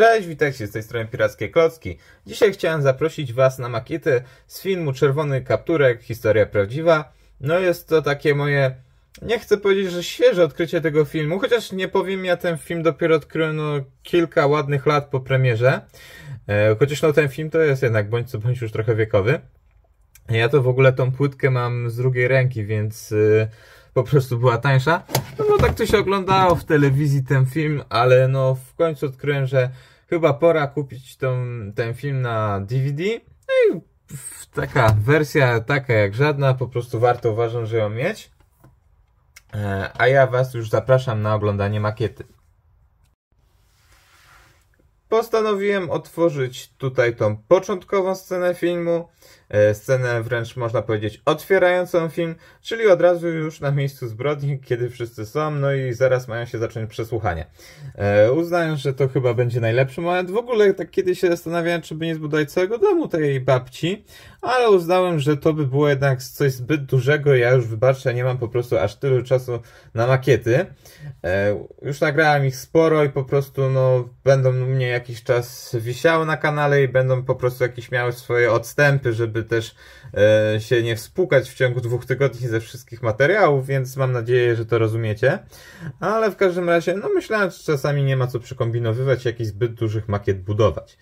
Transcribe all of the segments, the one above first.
Cześć, witajcie z tej strony Pirackie Klocki. Dzisiaj chciałem zaprosić Was na makietę z filmu Czerwony Kapturek, historia prawdziwa. No jest to takie moje, nie chcę powiedzieć, że świeże odkrycie tego filmu, chociaż nie powiem, ja ten film dopiero odkryłem no, kilka ładnych lat po premierze. E, chociaż no ten film to jest jednak bądź co bądź już trochę wiekowy. Ja to w ogóle tą płytkę mam z drugiej ręki, więc y, po prostu była tańsza. No bo tak to się oglądało w telewizji ten film, ale no w końcu odkryłem, że chyba pora kupić tą, ten film na DVD. No i taka wersja, taka jak żadna, po prostu warto uważam, że ją mieć. E, a ja Was już zapraszam na oglądanie makiety postanowiłem otworzyć tutaj tą początkową scenę filmu, e, scenę wręcz można powiedzieć otwierającą film, czyli od razu już na miejscu zbrodni, kiedy wszyscy są, no i zaraz mają się zacząć przesłuchanie. Uznając, że to chyba będzie najlepszy moment, w ogóle tak kiedyś się zastanawiałem, czy by nie zbudować całego domu tej babci, ale uznałem, że to by było jednak coś zbyt dużego, ja już wybaczę, nie mam po prostu aż tylu czasu na makiety. E, już nagrałem ich sporo i po prostu no, będą u mnie jakiś czas wisiały na kanale i będą po prostu jakieś miały swoje odstępy, żeby też e, się nie wspukać w ciągu dwóch tygodni ze wszystkich materiałów, więc mam nadzieję, że to rozumiecie. No, ale w każdym razie, no myślałem, że czasami nie ma co przekombinowywać, jakiś zbyt dużych makiet budować.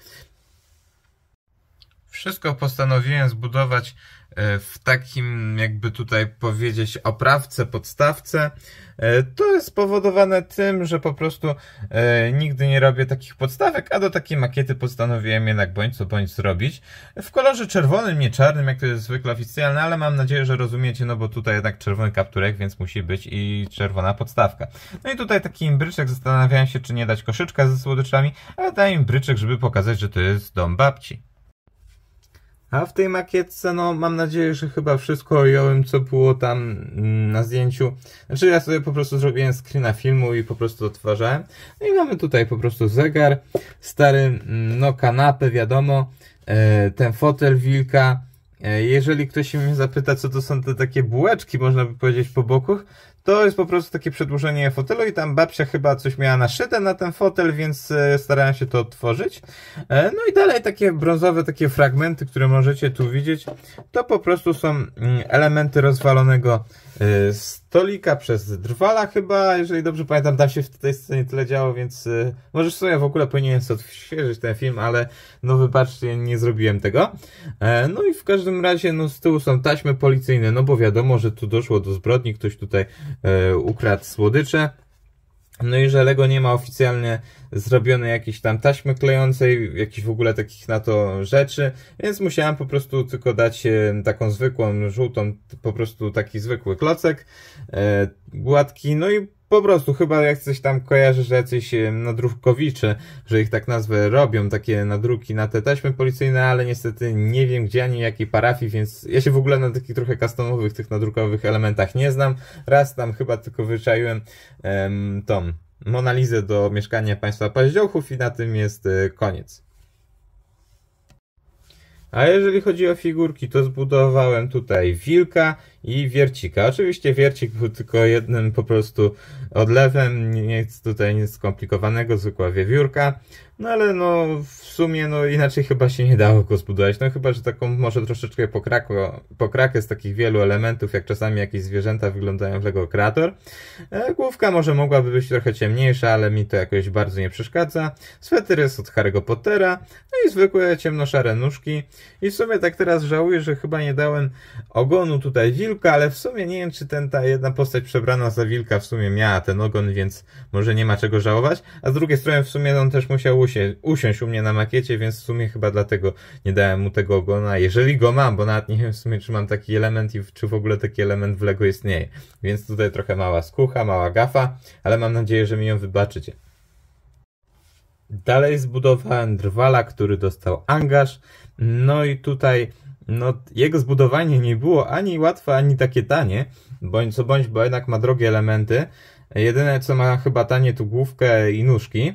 Wszystko postanowiłem zbudować e, w takim, jakby tutaj powiedzieć, oprawce, podstawce. E, to jest spowodowane tym, że po prostu e, nigdy nie robię takich podstawek, a do takiej makiety postanowiłem jednak bądź co bądź zrobić. W kolorze czerwonym, nie czarnym, jak to jest zwykle oficjalne, ale mam nadzieję, że rozumiecie, no bo tutaj jednak czerwony kapturek, więc musi być i czerwona podstawka. No i tutaj taki imbryczek, zastanawiałem się, czy nie dać koszyczka ze słodyczami, ale daję imbryczek, żeby pokazać, że to jest dom babci. A w tej makietce, no mam nadzieję, że chyba wszystko ojąłem, co było tam mm, na zdjęciu. Znaczy ja sobie po prostu zrobiłem screena filmu i po prostu odtwarzałem. No i mamy tutaj po prostu zegar, stary, mm, no kanapę, wiadomo, e, ten fotel wilka. E, jeżeli ktoś się mnie zapyta, co to są te takie bułeczki, można by powiedzieć, po bokach, to jest po prostu takie przedłużenie fotelu i tam babcia chyba coś miała na naszyte na ten fotel, więc e, starałem się to otworzyć. E, no i dalej takie brązowe takie fragmenty, które możecie tu widzieć, to po prostu są mm, elementy rozwalonego Y, stolika przez Drwala chyba, jeżeli dobrze pamiętam, tam się w tej scenie tyle działo, więc y, może w sumie w ogóle powinienem sobie odświeżyć ten film, ale no wybaczcie, nie zrobiłem tego. E, no i w każdym razie no z tyłu są taśmy policyjne, no bo wiadomo, że tu doszło do zbrodni, ktoś tutaj e, ukradł słodycze. No i że Lego nie ma oficjalnie zrobionej jakiejś tam taśmy klejącej, jakichś w ogóle takich na to rzeczy, więc musiałem po prostu tylko dać e, taką zwykłą, żółtą, po prostu taki zwykły klocek, e, gładki, no i po prostu chyba jak coś tam kojarzy, że jacyś nadrukowicze, że ich tak nazwę robią, takie nadruki na te taśmy policyjne, ale niestety nie wiem gdzie ani jakiej parafii, więc ja się w ogóle na takich trochę customowych, tych nadrukowych elementach nie znam. Raz tam chyba tylko wyczaiłem um, tą Monalizę do mieszkania państwa paździochów i na tym jest e, koniec. A jeżeli chodzi o figurki, to zbudowałem tutaj wilka i Wiercika. Oczywiście Wiercik był tylko jednym po prostu odlewem, nic tutaj nic skomplikowanego, zwykła wiewiórka. No ale no w sumie no inaczej chyba się nie dało go zbudować. No chyba, że taką może troszeczkę pokrako, pokrakę z takich wielu elementów, jak czasami jakieś zwierzęta wyglądają w Lego Creator. E, główka może mogłaby być trochę ciemniejsza, ale mi to jakoś bardzo nie przeszkadza. Sweter jest od Harry'ego Pottera, no i zwykłe ciemnoszare nóżki. I w sumie tak teraz żałuję, że chyba nie dałem ogonu tutaj ale w sumie nie wiem, czy ten, ta jedna postać przebrana za wilka w sumie miała ten ogon, więc może nie ma czego żałować. A z drugiej strony w sumie on też musiał usię usiąść u mnie na makiecie, więc w sumie chyba dlatego nie dałem mu tego ogona. Jeżeli go mam, bo nawet nie wiem w sumie, czy mam taki element i czy w ogóle taki element w Lego istnieje. Więc tutaj trochę mała skucha, mała gafa, ale mam nadzieję, że mi ją wybaczycie. Dalej zbudowałem drwala, który dostał angaż. No i tutaj no jego zbudowanie nie było ani łatwe, ani takie tanie, bądź co bądź, bo jednak ma drogie elementy. Jedyne co ma chyba tanie to główkę i nóżki.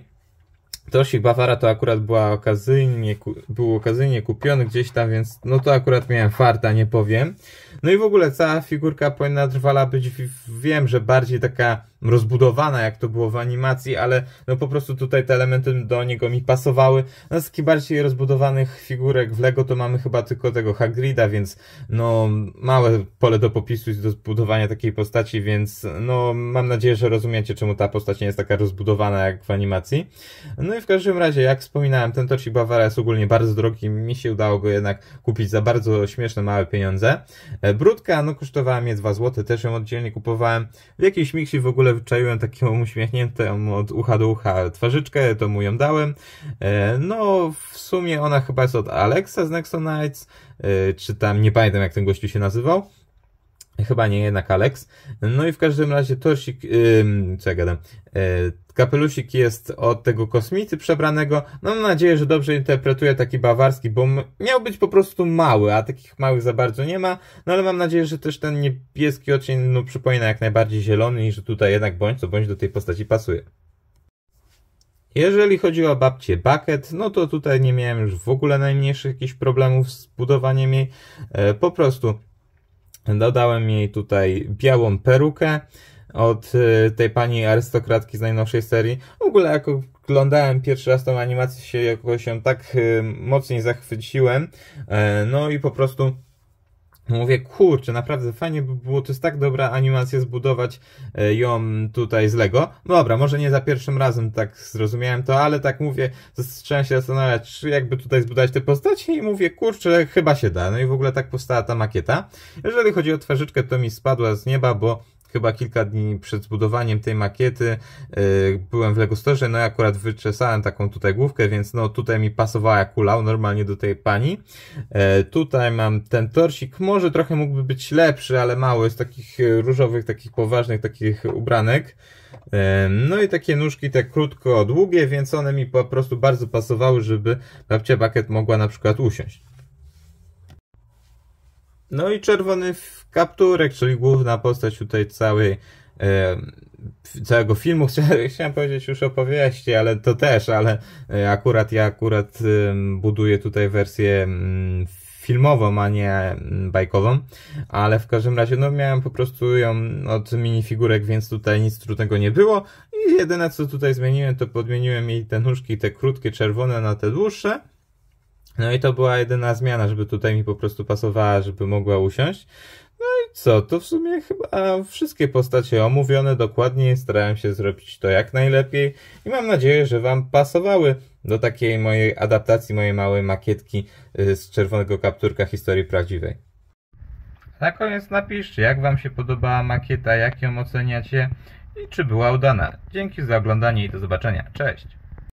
Torsik Bawara to akurat była okazyjnie, był okazyjnie kupiony gdzieś tam, więc no to akurat miałem farta, nie powiem. No i w ogóle cała figurka powinna trwala być, wiem, że bardziej taka rozbudowana, jak to było w animacji, ale no po prostu tutaj te elementy do niego mi pasowały. No z bardziej rozbudowanych figurek w Lego to mamy chyba tylko tego Hagrida, więc no małe pole do popisu i do zbudowania takiej postaci, więc no mam nadzieję, że rozumiecie, czemu ta postać nie jest taka rozbudowana jak w animacji. No i w każdym razie, jak wspominałem, ten torcik Bawara jest ogólnie bardzo drogi, mi się udało go jednak kupić za bardzo śmieszne małe pieniądze. E, Brudka, no kosztowała mnie 2 zł, też ją oddzielnie kupowałem. W jakiejś miksie w ogóle przyczaiłem taką uśmiechniętą od ucha do ucha twarzyczkę, to mu ją dałem. E, no, w sumie ona chyba jest od Alexa z Nexonites, e, czy tam, nie pamiętam jak ten gościu się nazywał. Chyba nie jednak Alex. No i w każdym razie tosik, yy, co ja gadam, yy, kapelusik jest od tego kosmity przebranego. No mam nadzieję, że dobrze interpretuje taki bawarski, bo miał być po prostu mały, a takich małych za bardzo nie ma. No ale mam nadzieję, że też ten niebieski odcień no, przypomina jak najbardziej zielony i że tutaj jednak bądź co bądź do tej postaci pasuje. Jeżeli chodzi o babcię Bucket, no to tutaj nie miałem już w ogóle najmniejszych jakichś problemów z budowaniem jej. E, po prostu Dodałem jej tutaj białą perukę od y, tej pani arystokratki z najnowszej serii. W ogóle jak oglądałem pierwszy raz tą animację, się jakoś się tak y, mocniej zachwyciłem. E, no i po prostu no mówię, kurczę, naprawdę fajnie by było, to jest tak dobra animacja zbudować e, ją tutaj z Lego. No dobra, może nie za pierwszym razem tak zrozumiałem to, ale tak mówię, zacząłem się zastanawiać, czy jakby tutaj zbudować te postacie i mówię, kurczę, chyba się da. No i w ogóle tak powstała ta makieta. Jeżeli chodzi o twarzyczkę, to mi spadła z nieba, bo chyba kilka dni przed zbudowaniem tej makiety y, byłem w Legostorze, no i akurat wyczesałem taką tutaj główkę, więc no tutaj mi pasowała jak kula normalnie do tej pani. E, tutaj mam ten torsik, może trochę mógłby być lepszy, ale mało jest takich e, różowych, takich poważnych, takich ubranek. E, no i takie nóżki te krótko, długie, więc one mi po prostu bardzo pasowały, żeby babcia Bucket mogła na przykład usiąść. No i czerwony kapturek, czyli główna postać tutaj całej e, całego filmu. Chciałem, chciałem powiedzieć już opowieści, ale to też, ale e, akurat ja akurat buduję tutaj wersję mm, filmową, a nie mm, bajkową, ale w każdym razie no miałem po prostu ją od minifigurek, więc tutaj nic trudnego nie było i jedyne co tutaj zmieniłem to podmieniłem jej te nóżki, te krótkie czerwone na te dłuższe no i to była jedyna zmiana, żeby tutaj mi po prostu pasowała, żeby mogła usiąść. No i co, to w sumie chyba wszystkie postacie omówione dokładnie, starałem się zrobić to jak najlepiej i mam nadzieję, że Wam pasowały do takiej mojej adaptacji, mojej małej makietki y, z czerwonego kapturka historii prawdziwej. Na koniec napiszcie, jak Wam się podobała makieta, jak ją oceniacie i czy była udana. Dzięki za oglądanie i do zobaczenia. Cześć!